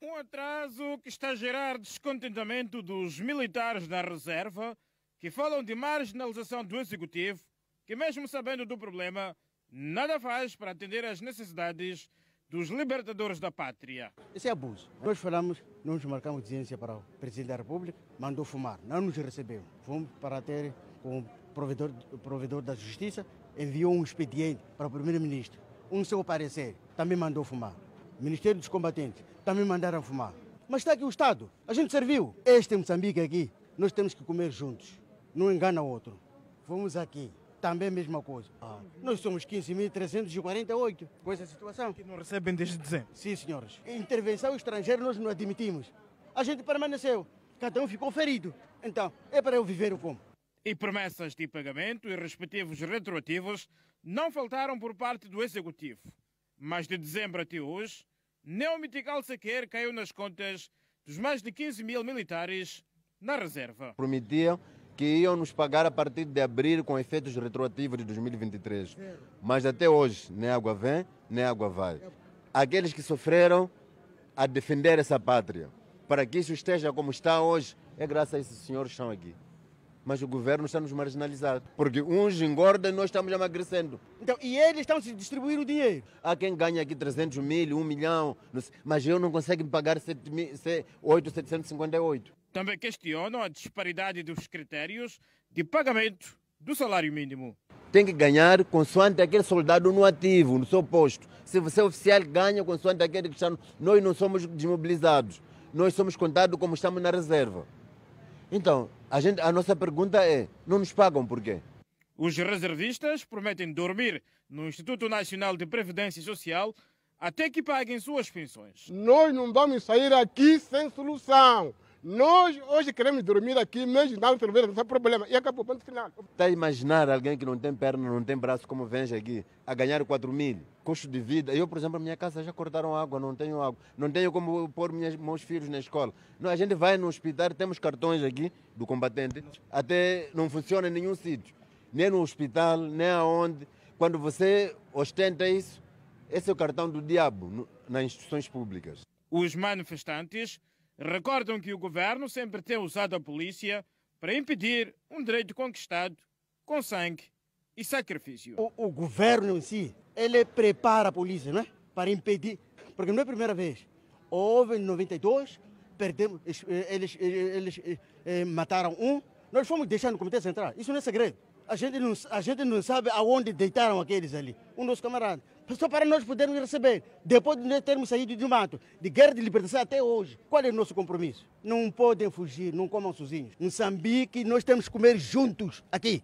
Um atraso que está a gerar descontentamento dos militares na reserva, que falam de marginalização do executivo, que, mesmo sabendo do problema, nada faz para atender às necessidades dos libertadores da pátria. Esse é abuso. Nós falamos, nós marcamos audiência para o presidente da República, mandou fumar, não nos recebeu. Fomos para ter com o provedor, o provedor da Justiça, enviou um expediente para o primeiro-ministro. Um seu parecer também mandou fumar. Ministério dos Combatentes, também mandaram fumar. Mas está aqui o Estado, a gente serviu. Este Moçambique aqui, nós temos que comer juntos, não engana o outro. Vamos aqui, também a mesma coisa. Ah. Nós somos 15.348 com essa situação. Que não recebem desde dezembro. Sim, senhores. Intervenção estrangeira nós não admitimos. A gente permaneceu, cada um ficou ferido. Então, é para eu viver o como? E promessas de pagamento e respectivos retroativos não faltaram por parte do Executivo mas de dezembro até hoje, Neomitical o sequer caiu nas contas dos mais de 15 mil militares na reserva. Prometiam que iam nos pagar a partir de abril com efeitos retroativos de 2023, mas até hoje nem água vem, nem água vai. Aqueles que sofreram a defender essa pátria, para que isso esteja como está hoje, é graças a esses senhores que estão aqui mas o governo está nos marginalizando. Porque uns engordam e nós estamos emagrecendo. Então, e eles estão se distribuindo o dinheiro? Há quem ganha aqui 300 mil, 1 milhão, mas eu não consigo me pagar 8,758. Também questionam a disparidade dos critérios de pagamento do salário mínimo. Tem que ganhar consoante aquele soldado no ativo, no seu posto. Se você é oficial, ganha consoante aquele que está. Nós não somos desmobilizados. Nós somos contados como estamos na reserva. Então, a, gente, a nossa pergunta é: não nos pagam por quê? Os reservistas prometem dormir no Instituto Nacional de Previdência Social até que paguem suas pensões. Nós não vamos sair aqui sem solução. Nós hoje queremos dormir aqui, mas não resolver esse problema. E acabou, ponto final. Está a imaginar alguém que não tem perna, não tem braço, como vem aqui, a ganhar 4 mil, custo de vida. Eu, por exemplo, a minha casa já cortaram água, não tenho água. Não tenho como pôr minhas, meus filhos na escola. Não, a gente vai no hospital, temos cartões aqui do combatente, até não funciona em nenhum sítio. Nem no hospital, nem aonde. Quando você ostenta isso, esse é o cartão do diabo nas instituições públicas. Os manifestantes Recordam que o governo sempre tem usado a polícia para impedir um direito conquistado com sangue e sacrifício. O, o governo em si, ele prepara a polícia, né? Para impedir, porque não é a primeira vez. Houve em 92, perdemos, eles, eles, eles, eles eh, mataram um, nós fomos deixar no Comitê Central, isso não é segredo. A gente não, a gente não sabe aonde deitaram aqueles ali, o nosso camarada. Só para nós podermos receber, depois de nós termos saído do mato, de guerra de libertação até hoje. Qual é o nosso compromisso? Não podem fugir, não comam sozinhos. Moçambique, nós temos que comer juntos aqui.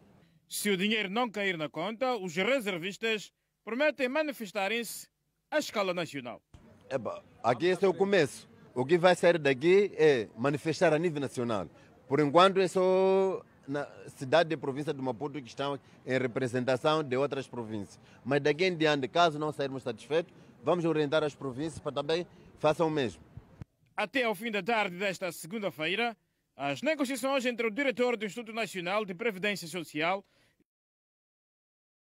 Se o dinheiro não cair na conta, os reservistas prometem manifestarem-se à escala nacional. Eba, aqui esse é o começo. O que vai sair daqui é manifestar a nível nacional. Por enquanto é só na cidade e província de Maputo que estão em representação de outras províncias. Mas daqui em diante, caso não sairmos satisfeitos, vamos orientar as províncias para também façam o mesmo. Até ao fim da tarde desta segunda-feira, as negociações entre o diretor do Instituto Nacional de Previdência Social